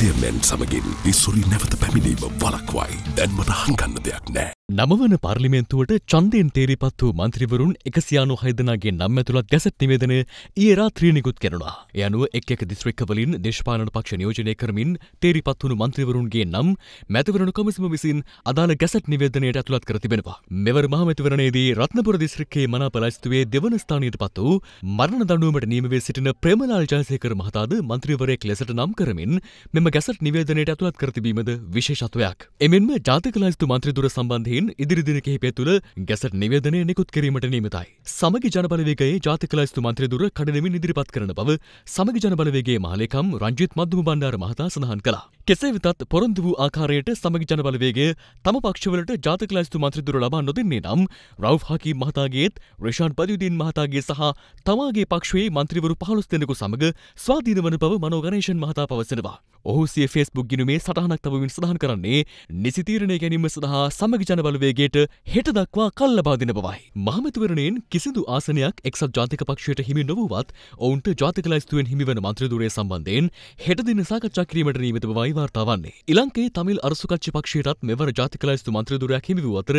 අධ්‍යමයන් සමගින් ඉස්සුරි නැවත පැමිණීම වලක්වයි. දැන්මට හංකන්න දෙයක් නෑ. නමවන පාර්ලිමේන්තුවට ඡන්දයෙන් තේරීපත් වූ මන්ත්‍රීවරුන් එකසියානු හයදනාගේ නම් ඇතුළත් ගැසට් නිවේදනය ඊයේ රාත්‍රියේ නිකුත් කෙරුණා. ඒ අනුව එක් එක් දිස්ත්‍රික්කවලින් දේශපාලන පක්ෂ නියෝජනය කරමින් තේරීපත් වුණු මන්ත්‍රීවරුන්ගේ නම් මැතිවරණ කොමිසම විසින් අදාළ ගැසට් නිවේදනයට ඇතුළත් කර තිබෙනවා. මෙවර මහ මැතිවරණයේදී රත්නපුර දිස්ත්‍රික්කයේ මනාපලයිස්තුවේ දෙවන ස්ථානයට පත් වූ මරණ දඬුවමට නියම වී සිටින ප්‍රේමලාල් ජයසේකර මහතාද මන්ත්‍රීවරයෙක් ලෙසට නම් කරමින් මෙම ගැසට් නිවේදනයට ඇතුළත් කර තිබීමද විශේෂත්වයක්. එමෙන්ම ජාතික ලයිස්තු මන්ත්‍රීදුර සම්බන්ධයෙන් අනුවමින් ඉදිරිදින කිහිපය තුළ ගැසට නිවේදනය නිකුත් කිරීමට නීමතයි. සමගි ජනබලවේගේ ජාතික ලයිස්තු මන්ත්‍රදුර කඩනමින් ඉදිරිපත් කරන බව සමගි ජනබලවේගේ මහලේකම් රංජිත් මධ්දුම බණ්ඩාර මහතා සඳහන් කළා. කෙසේ වෙතත් පොරොන්දු වූ ආකාරයට සමග ජනබලවේගේ තම පක්ෂවලට ජාතික ලැස්තු මන්ත්‍රීදුර ලබා නොදෙන්නේ නම් රව් හකීම් මහතාගේත් රේෂාන් බදියුදීන් මහතාගේ සහ තමාගේ පක්ෂයේ මන්ත්‍රීවරු පහළොස් දෙනෙකු සමග ස්වාධීන වන බව මනෝගණේෂන් මහතා පවසනවා. ඔහු සිය ෆේස්බුක් ගිනුමේ සටහනක් තබමින් සඳහන් කරන්නේ නිසි තීරණය ගැනීම සඳහා සමග ජනබලවේගයට හෙට දක්වා කල් ලබා දෙන බවයි. මහමැතිවරණයෙන් කිසිදු ආසනයක් එක්සත් ජාතික පක්ෂයට හිමි නොවුවත් ඔවුන්ට ජාතික ලැස්තුවෙන් හිමිවන මන්ත්‍රීදුරය සම්බන්ධයෙන් හෙට දින සාකච්ඡා කිරීමට නියමිත බවයි වාර්තාවන්නේ ඉලංකේ තමිල් අරසුකච්චි පක්ෂයටත් මෙවර ජාතිකලයිස්තු මන්ත්‍රදුරයක් හිමිවූ අතර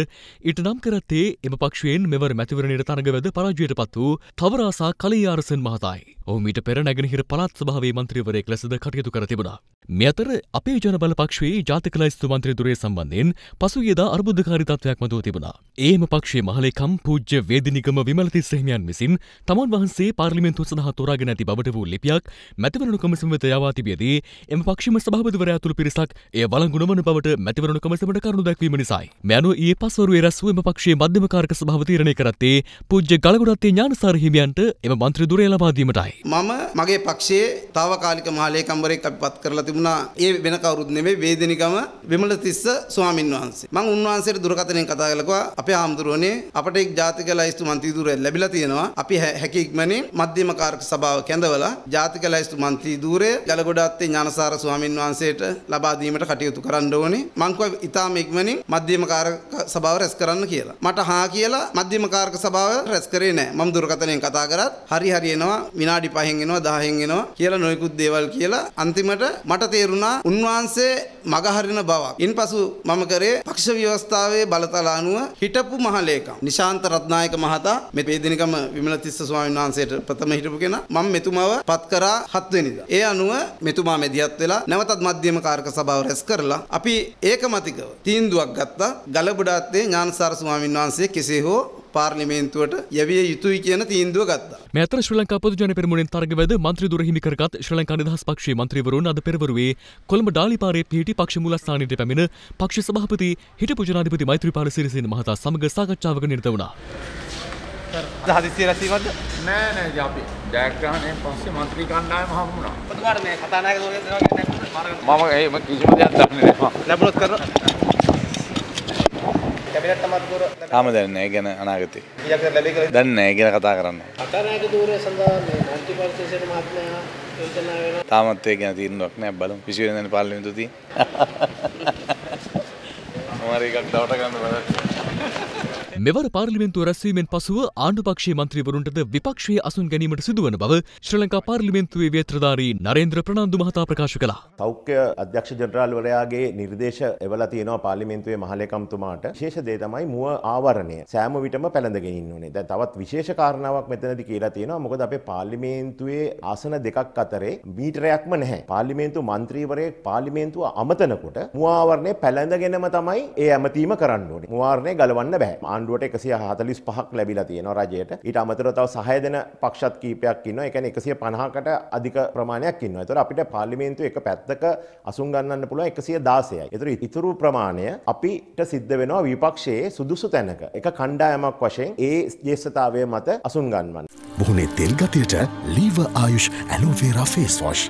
ඉට නම් කරත්තේ එම පක්ෂයෙන් මෙවර මැතිවරණයට තරඟවැද පරාජයට පත් වූ තවරාසා කලේ ආරසන් මහතායි. ඔහුමීට පෙර නැගෙනහිර පළත් සභාවේ මන්ත්‍රීවරයෙක් ලෙසද කටයුතු කර තිබුණා. මේ අතර අපේ ජනබල පක්ෂයේ ජාතික ලයිස්තු මන්ත්‍රී ධුරය සම්බන්ධයෙන් පසුගියදා අර්බුදකාරී තත්වයක් මතුව තිබුණා. ඒම පක්ෂයේ මහලේකම් පූජ්‍ය වේදිනිගම විමලතිස්ස හිමියන් විසින් තමන් වහන්සේ පාර්ලිමේන්තුව සඳහා තෝරාගෙන ඇති බවට වූ ලිපියක් මැතිවරණු කොමිසම වෙත යවා තිබියදී එම පක්ෂම සභාපතිවරයා තුළු පිරිසක් එය වළංගු නොවන බවට මැතිවරණු කොමිසමට කරුණු දැක්වීම නිසායි. මේ අනුව ඊයේ පස්වරුවේ රැස්වූ එම පක්ෂයේ මධ්‍යම කාරක සභාව තීරණය කරත්තේ පූජ්‍ය ගලගොඩත්තේ ඥානසාර හිමියන්ට එම මන්ත්‍රී ධුරය ලබා දීමටයි. අවශ්‍යයි. මම මගේ පක්ෂයේ තාවකාලික මහලේකම්වරයෙක් අපි පත් කරලා තිබුණා. ඒ වෙන කවුරුත් නෙමෙයි වේදෙනිගම විමල තිස්ස ස්වාමින් වහන්සේ. මම උන්වහන්සේට දුරකථනයෙන් කතා කළා අපේ ආම්දුරෝනේ අපට එක් ජාතික ලයිස්තු මන්ත්‍රීධූරය ලැබිලා තියෙනවා. අපි හැකි ඉක්මනින් මධ්‍යම කාර්ක සභාව කැඳවලා ජාතික ලයිස්තු මන්ත්‍රීධූරය ගලගොඩාත්තේ ඥානසාර ස්වාමින් වහන්සේට ලබා දීමට කටයුතු කරන්න ඕනේ. මං කිව්වා ඉතාම ඉක්මනින් මධ්‍යම කාර්ක සභාව රැස් කරන්න කියලා. මට හා කියලා මධ්‍යම කාර්ක සභාව රැස් කරේ නැහැ. මම දුරකථනයෙන් කතා කරත් හරි හරි එනවා විනාඩි විනාඩි 5න් එනවා 10න් එනවා කියලා නොයෙකුත් දේවල් කියලා අන්තිමට මට තේරුණා උන්වහන්සේ මගහරින බවක්. ඉන්පසු මම කරේ පක්ෂ ව්‍යවස්ථාවේ බලතල අනුව හිටපු මහලේකම් නිශාන්ත රත්නායක මහතා මේ වේදිනකම විමලතිස්ස ස්වාමීන් වහන්සේට ප්‍රථම හිටපු කෙනා. මම මෙතුමව පත් කරා 7 වෙනිදා. ඒ අනුව මෙතුමා මෙදියත් වෙලා නැවතත් මධ්‍යම කාර්ක සභාව රැස් කරලා අපි ඒකමතිකව තීන්දුවක් ගත්තා. ගලබඩාත්තේ ඥානසාර ස්වාමීන් වහන්සේ කෙසේ හෝ පාර්ලිමේන්තුවට යවිය යුතුයි කියන තීන්දුව ගත්තා. මෙතර ශ්‍රී ලංකා පොදුජන පෙරමුණෙන් තරගවැද මන්ත්‍රී දුර හිමිකරගත් ශ්‍රී ලංකා නිදහස් පක්ෂයේ මන්ත්‍රීවරුන් අද පෙරවරුවේ කොළඹ ඩාලිපාරේ පිහිටි පක්ෂ මූලස්ථානයේ පැමිණ පක්ෂ සභාපති හිටපු ජනාධිපති මෛත්‍රීපාල සිරිසේන මහතා සමග සාකච්ඡාවක නිරත වුණා. හදිසිය රැස්වීමක්ද? නෑ නෑ අපි ජයග්‍රහණයෙන් පස්සේ මන්ත්‍රී කණ්ඩායම හමු වුණා. ඔබතුමාට මේ කතානායක දෝරිය දෙනවා කියන්නේ මම ඒ කිසිම දෙයක් දන්නේ නෑ. ලැබුණොත් කරනවා. කැබිනට් අමාත්‍යවරු තාම දන්නේ නැහැ ගැන අනාගතේ. කීයක් ලැබෙයි කියලා දන්නේ නැහැ ගැන කතා කරන්න. අතරනායක ධූරය සඳහා මේ මන්ත්‍රී පරිषदයේ මහත්මයා යෝජනා වෙනවා. තාමත් ඒ ගැන තීරණයක් නැහැ බලමු. 20 වෙනිදානේ පාර්ලිමේන්තුව තියෙන. මොහරි එකක් දවට ගන්න බලන්න. මෙවර පාර්ලිමෙන්තු රැස්වීමෙන් පසුව ආණ්ඩුපක්ෂයේ මන්ත්‍රීවරුන්ටද විපක්ෂයේ අසුන් ගැනීමට සිදුවන බව ශ්‍රී ලංකා පාර්ලිමේන්තුවේ වේත්‍රධාරී නරේන්ද්‍ර ප්‍රනාන්දු මහතා ප්‍රකාශ කළා. සෞඛ්‍ය අධ්‍යක්ෂ ජනරාල්වරයාගේ නිර්දේශ එවලා තියෙනවා පාර්ලිමේන්තුවේ මහලේකම්තුමාට. විශේෂ දේ තමයි මුව ආවරණය සෑම විටම පැළඳගෙන ඉන්න ඕනේ. දැන් තවත් විශේෂ කාරණාවක් මෙතනදී කියලා තියෙනවා. මොකද අපේ පාර්ලිමේන්තුවේ ආසන දෙකක් අතරේ මීටරයක්ම නැහැ. පාර්ලිමේන්තු මන්ත්‍රීවරයෙක් පාර්ලිමේන්තුව අමතනකොට මුව ආවරණය පැළඳගෙනම තමයි ඒ ඇමතීම කරන්න ඕනේ. මුව ආවරණය ගලවන්න බෑ. ආණ්ඩුව ආණ්ඩුවට එකසිය හතලිස් පහක් ලැබිලා තියෙනවා රජයට ඊට අමතරව තව සහය දෙන පක්ෂත් කීපයක් ඉන්නවා ඒ කියන්නේ 150කට අධික ප්‍රමාණයක් ඉන්නවා. ඒතර අපිට පාර්ලිමේන්තුව එක පැත්තක අසුන් ගන්නන්න පුළුවන් 116යි. ඒතර ඉතුරු ප්‍රමාණය අපිට සිද්ධ වෙනවා විපක්ෂයේ සුදුසු තැනක එක කණ්ඩායමක් වශයෙන් ඒ ජේෂ්ඨතාවය මත අසුන් ගන්වන්න. මුහුණේ තෙල් ගතියට ලීව ආයුෂ් ඇලෝවේරා ෆේස් වොෂ්